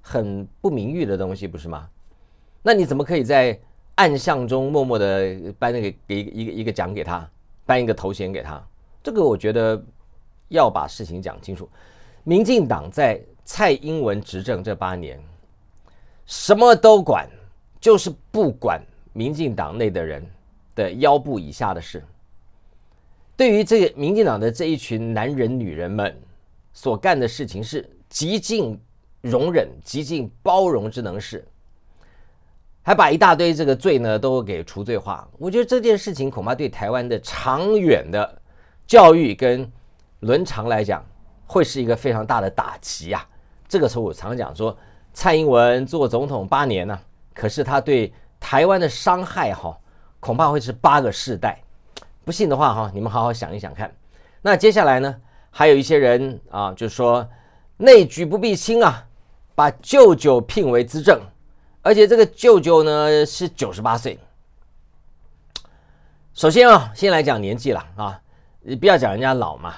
很不名誉的东西，不是吗？那你怎么可以在暗巷中默默的颁那个给一个一个奖给他，颁一个头衔给他？这个我觉得要把事情讲清楚。民进党在蔡英文执政这八年，什么都管。就是不管民进党内的人的腰部以下的事，对于这个民进党的这一群男人女人们所干的事情是极尽容忍、极尽包容之能事，还把一大堆这个罪呢都给除罪化。我觉得这件事情恐怕对台湾的长远的教育跟伦常来讲，会是一个非常大的打击呀。这个时候我常讲说，蔡英文做总统八年呢。可是他对台湾的伤害哈，恐怕会是八个世代。不信的话哈，你们好好想一想看。那接下来呢，还有一些人啊，就说内举不避亲啊，把舅舅聘为资政，而且这个舅舅呢是九十八岁。首先啊，先来讲年纪了啊，你不要讲人家老嘛。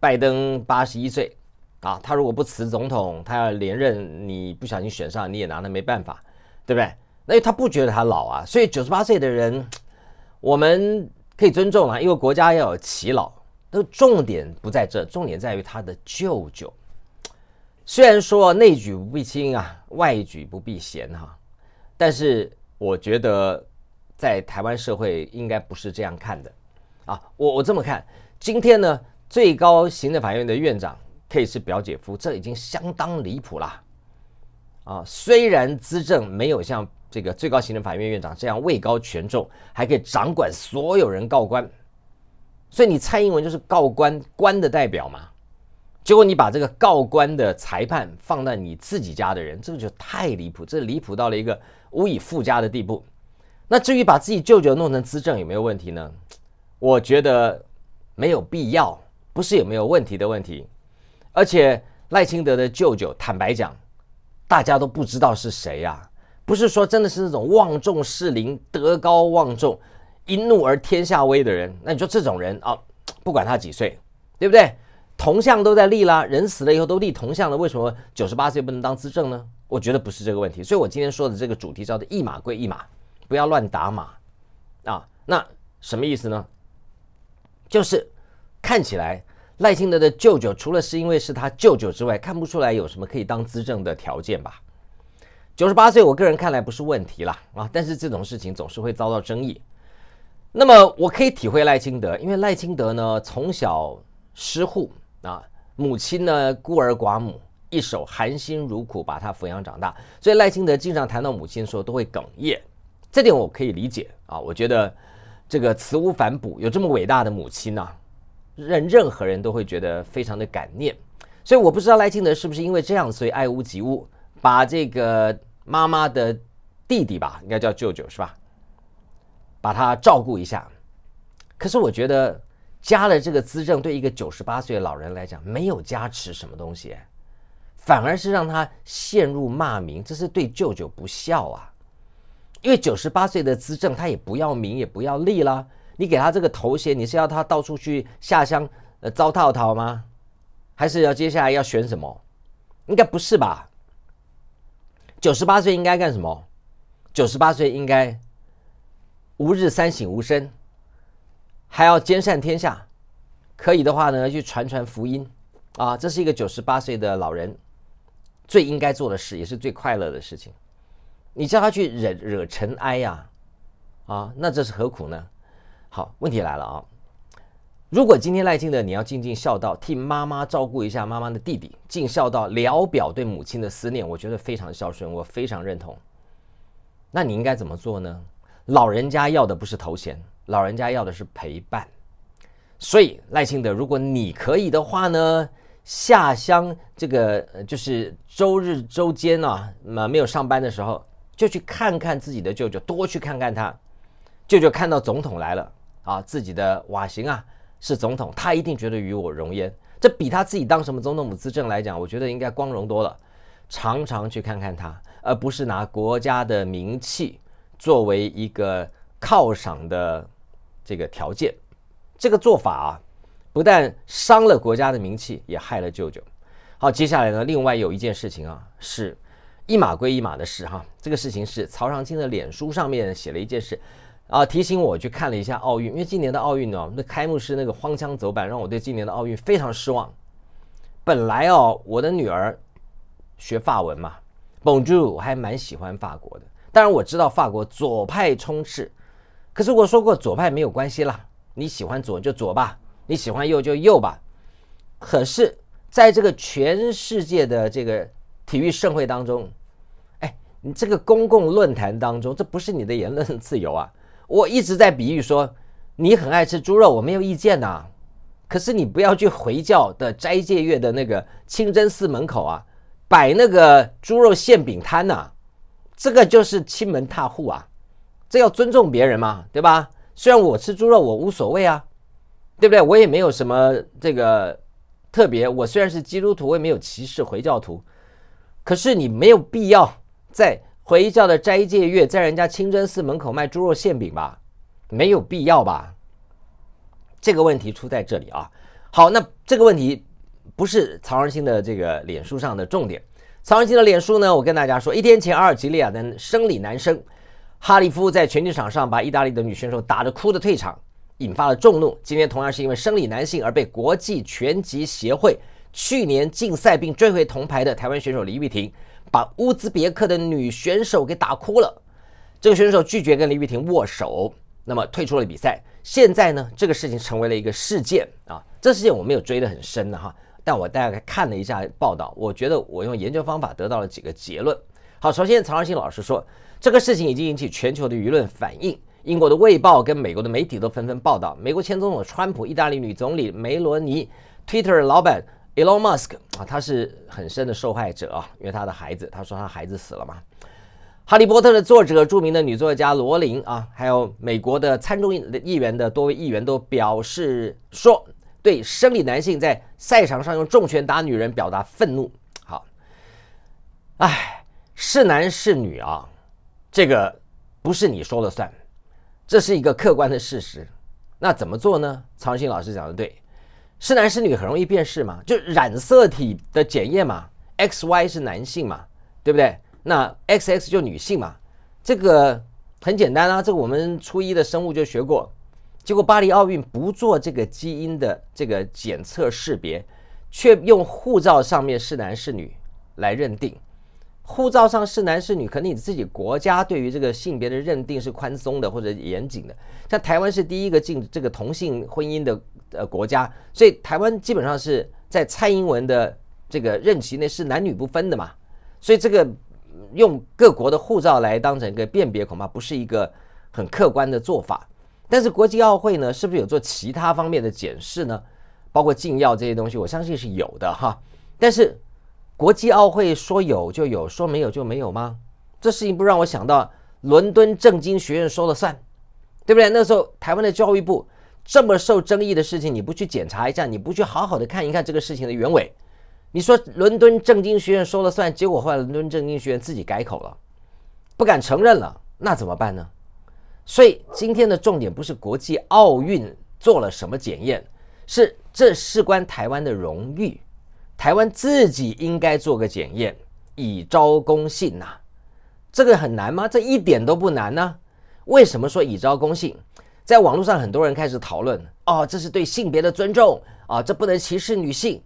拜登八十一岁啊，他如果不辞总统，他要连任，你不小心选上，你也拿他没办法。对不对？那他不觉得他老啊，所以九十八岁的人，我们可以尊重啊。因为国家要有耆老，那重点不在这，重点在于他的舅舅。虽然说内举不避亲啊，外举不避嫌哈，但是我觉得在台湾社会应该不是这样看的啊。我我这么看，今天呢，最高行政法院的院长可以是表姐夫，这已经相当离谱了。啊，虽然资政没有像这个最高行政法院院长这样位高权重，还可以掌管所有人告官，所以你蔡英文就是告官官的代表嘛？结果你把这个告官的裁判放在你自己家的人，这个就太离谱，这离谱到了一个无以复加的地步。那至于把自己舅舅弄成资政有没有问题呢？我觉得没有必要，不是有没有问题的问题。而且赖清德的舅舅，坦白讲。大家都不知道是谁呀？不是说真的是那种望重士林、德高望重、因怒而天下威的人？那你说这种人啊，不管他几岁，对不对？铜像都在立啦，人死了以后都立铜像了，为什么九十八岁不能当资政呢？我觉得不是这个问题。所以我今天说的这个主题叫做“一码归一码，不要乱打码”啊。那什么意思呢？就是看起来。赖清德的舅舅，除了是因为是他舅舅之外，看不出来有什么可以当资政的条件吧。九十八岁，我个人看来不是问题啦啊。但是这种事情总是会遭到争议。那么我可以体会赖清德，因为赖清德呢从小失户啊，母亲呢孤儿寡母，一手含辛茹苦把他抚养长大，所以赖清德经常谈到母亲的时候都会哽咽，这点我可以理解啊。我觉得这个慈无反哺，有这么伟大的母亲呢。任任何人都会觉得非常的感念，所以我不知道赖清德是不是因为这样，所以爱屋及乌，把这个妈妈的弟弟吧，应该叫舅舅是吧，把他照顾一下。可是我觉得加了这个资政，对一个九十八岁的老人来讲，没有加持什么东西，反而是让他陷入骂名，这是对舅舅不孝啊。因为九十八岁的资政，他也不要名也不要利了。你给他这个头衔，你是要他到处去下乡呃招套套吗？还是要接下来要选什么？应该不是吧？九十八岁应该干什么？九十八岁应该无日三省吾身，还要兼善天下。可以的话呢，去传传福音啊，这是一个九十八岁的老人最应该做的事，也是最快乐的事情。你叫他去惹惹尘埃呀，啊，那这是何苦呢？好，问题来了啊！如果今天赖清德你要尽尽孝道，替妈妈照顾一下妈妈的弟弟，尽孝道聊表对母亲的思念，我觉得非常孝顺，我非常认同。那你应该怎么做呢？老人家要的不是头衔，老人家要的是陪伴。所以赖清德，如果你可以的话呢，下乡这个就是周日周间啊，那没有上班的时候，就去看看自己的舅舅，多去看看他。舅舅看到总统来了。啊，自己的瓦型啊是总统，他一定觉得与我荣焉。这比他自己当什么总统、母资政来讲，我觉得应该光荣多了。常常去看看他，而不是拿国家的名气作为一个犒赏的这个条件。这个做法啊，不但伤了国家的名气，也害了舅舅。好，接下来呢，另外有一件事情啊，是一码归一码的事哈。这个事情是曹长青的脸书上面写了一件事。啊！提醒我去看了一下奥运，因为今年的奥运哦，那开幕式那个荒腔走板，让我对今年的奥运非常失望。本来哦，我的女儿学法文嘛，Bonjour，我还蛮喜欢法国的。当然我知道法国左派充斥，可是我说过左派没有关系啦，你喜欢左就左吧，你喜欢右就右吧。可是，在这个全世界的这个体育盛会当中，哎，你这个公共论坛当中，这不是你的言论自由啊！我一直在比喻说，你很爱吃猪肉，我没有意见呐。可是你不要去回教的斋戒月的那个清真寺门口啊，摆那个猪肉馅饼摊呐，这个就是亲门踏户啊，这要尊重别人嘛，对吧？虽然我吃猪肉我无所谓啊，对不对？我也没有什么这个特别，我虽然是基督徒，我也没有歧视回教徒。可是你没有必要在。回教的斋戒月，在人家清真寺门口卖猪肉馅饼吧？没有必要吧？这个问题出在这里啊。好，那这个问题不是曹仁兴的这个脸书上的重点。曹仁兴的脸书呢，我跟大家说，一天前，阿尔及利亚的生理男生哈利夫在拳击场上把意大利的女选手打得哭的退场，引发了众怒。今天同样是因为生理男性而被国际拳击协会去年禁赛并追回铜牌的台湾选手李玉婷。把乌兹别克的女选手给打哭了，这个选手拒绝跟李玉婷握手，那么退出了比赛。现在呢，这个事情成为了一个事件啊，这事件我没有追得很深的哈，但我大概看了一下报道，我觉得我用研究方法得到了几个结论。好，首先曹长青老师说，这个事情已经引起全球的舆论反应，英国的《卫报》跟美国的媒体都纷纷报道，美国前总统川普、意大利女总理梅罗尼、Twitter 老板。Elon Musk 啊，他是很深的受害者啊，因为他的孩子，他说他孩子死了嘛。《哈利波特》的作者、著名的女作家罗琳啊，还有美国的参众议员的多位议员都表示说，对生理男性在赛场上用重拳打女人表达愤怒。好，哎，是男是女啊，这个不是你说了算，这是一个客观的事实。那怎么做呢？曹新老师讲的对。是男是女很容易辨识嘛？就染色体的检验嘛，X Y 是男性嘛，对不对？那 X X 就女性嘛，这个很简单啊。这个我们初一的生物就学过。结果巴黎奥运不做这个基因的这个检测识别，却用护照上面是男是女来认定。护照上是男是女，可能你自己国家对于这个性别的认定是宽松的或者严谨的。像台湾是第一个进这个同性婚姻的。呃，国家，所以台湾基本上是在蔡英文的这个任期内是男女不分的嘛，所以这个用各国的护照来当成一个辨别，恐怕不是一个很客观的做法。但是国际奥会呢，是不是有做其他方面的检视呢？包括禁药这些东西，我相信是有的哈。但是国际奥会说有就有，说没有就没有吗？这事情不让我想到伦敦政经学院说了算，对不对？那时候台湾的教育部。这么受争议的事情，你不去检查一下，你不去好好的看一看这个事情的原委，你说伦敦政经学院说了算，结果后来伦敦政经学院自己改口了，不敢承认了，那怎么办呢？所以今天的重点不是国际奥运做了什么检验，是这事关台湾的荣誉，台湾自己应该做个检验，以昭公信呐，这个很难吗？这一点都不难呢。为什么说以昭公信？在网络上，很多人开始讨论：哦，这是对性别的尊重啊，这不能歧视女性，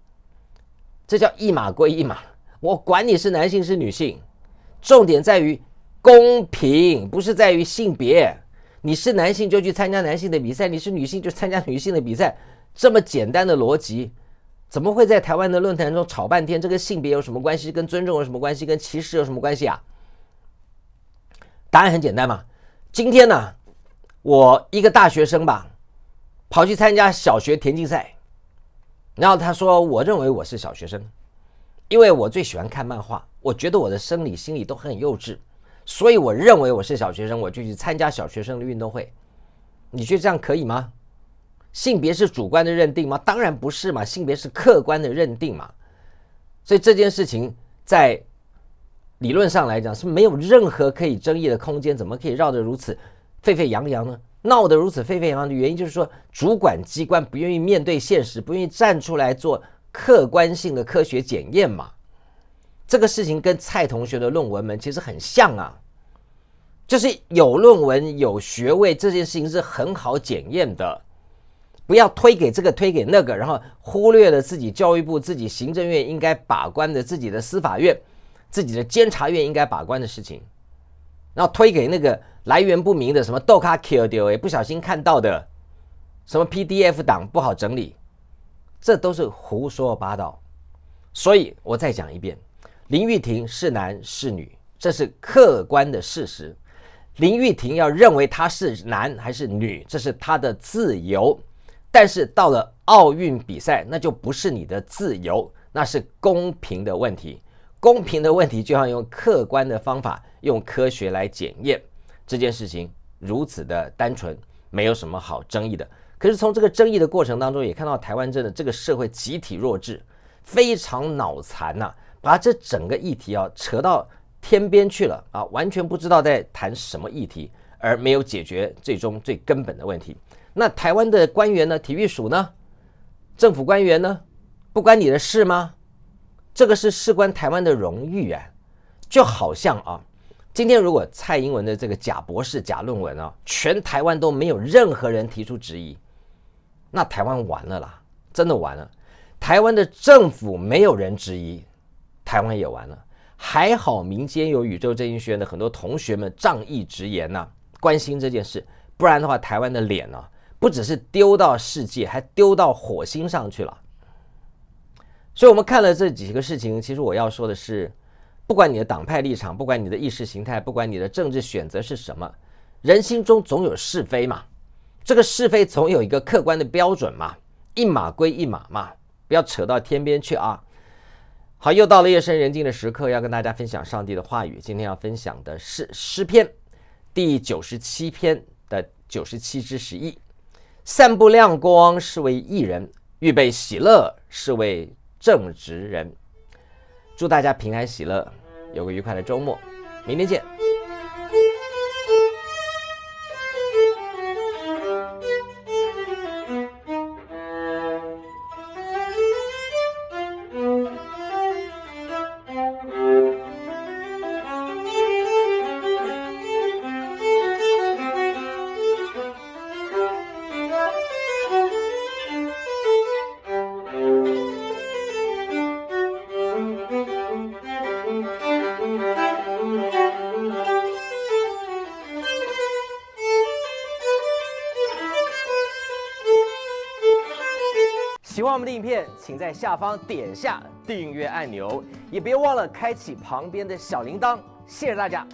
这叫一码归一码。我管你是男性是女性，重点在于公平，不是在于性别。你是男性就去参加男性的比赛，你是女性就参加女性的比赛，这么简单的逻辑，怎么会在台湾的论坛中吵半天？这个性别有什么关系？跟尊重有什么关系？跟歧视有什么关系啊？答案很简单嘛，今天呢？我一个大学生吧，跑去参加小学田径赛，然后他说，我认为我是小学生，因为我最喜欢看漫画，我觉得我的生理心理都很幼稚，所以我认为我是小学生，我就去参加小学生的运动会。你觉得这样可以吗？性别是主观的认定吗？当然不是嘛，性别是客观的认定嘛。所以这件事情在理论上来讲是没有任何可以争议的空间，怎么可以绕着如此？沸沸扬扬呢，闹得如此沸沸扬扬的原因就是说，主管机关不愿意面对现实，不愿意站出来做客观性的科学检验嘛。这个事情跟蔡同学的论文们其实很像啊，就是有论文有学位这件事情是很好检验的，不要推给这个推给那个，然后忽略了自己教育部、自己行政院应该把关的、自己的司法院、自己的监察院应该把关的事情。然后推给那个来源不明的什么豆咖 QDOA，不小心看到的，什么 PDF 档不好整理，这都是胡说八道。所以我再讲一遍，林玉婷是男是女，这是客观的事实。林玉婷要认为她是男还是女，这是她的自由。但是到了奥运比赛，那就不是你的自由，那是公平的问题。公平的问题就要用客观的方法，用科学来检验。这件事情如此的单纯，没有什么好争议的。可是从这个争议的过程当中，也看到台湾真的这个社会集体弱智，非常脑残呐！把这整个议题啊扯到天边去了啊，完全不知道在谈什么议题，而没有解决最终最根本的问题。那台湾的官员呢？体育署呢？政府官员呢？不关你的事吗？这个是事关台湾的荣誉啊，就好像啊，今天如果蔡英文的这个假博士、假论文啊，全台湾都没有任何人提出质疑，那台湾完了啦，真的完了。台湾的政府没有人质疑，台湾也完了。还好民间有宇宙正义学院的很多同学们仗义直言呐，关心这件事，不然的话，台湾的脸啊，不只是丢到世界，还丢到火星上去了。所以，我们看了这几个事情，其实我要说的是，不管你的党派立场，不管你的意识形态，不管你的政治选择是什么，人心中总有是非嘛，这个是非总有一个客观的标准嘛，一码归一码嘛，不要扯到天边去啊。好，又到了夜深人静的时刻，要跟大家分享上帝的话语。今天要分享的是诗篇第九十七篇的九十七至十一，散布亮光是为一人预备喜乐是为。正直人，祝大家平安喜乐，有个愉快的周末，明天见。影片，请在下方点下订阅按钮，也别忘了开启旁边的小铃铛。谢谢大家。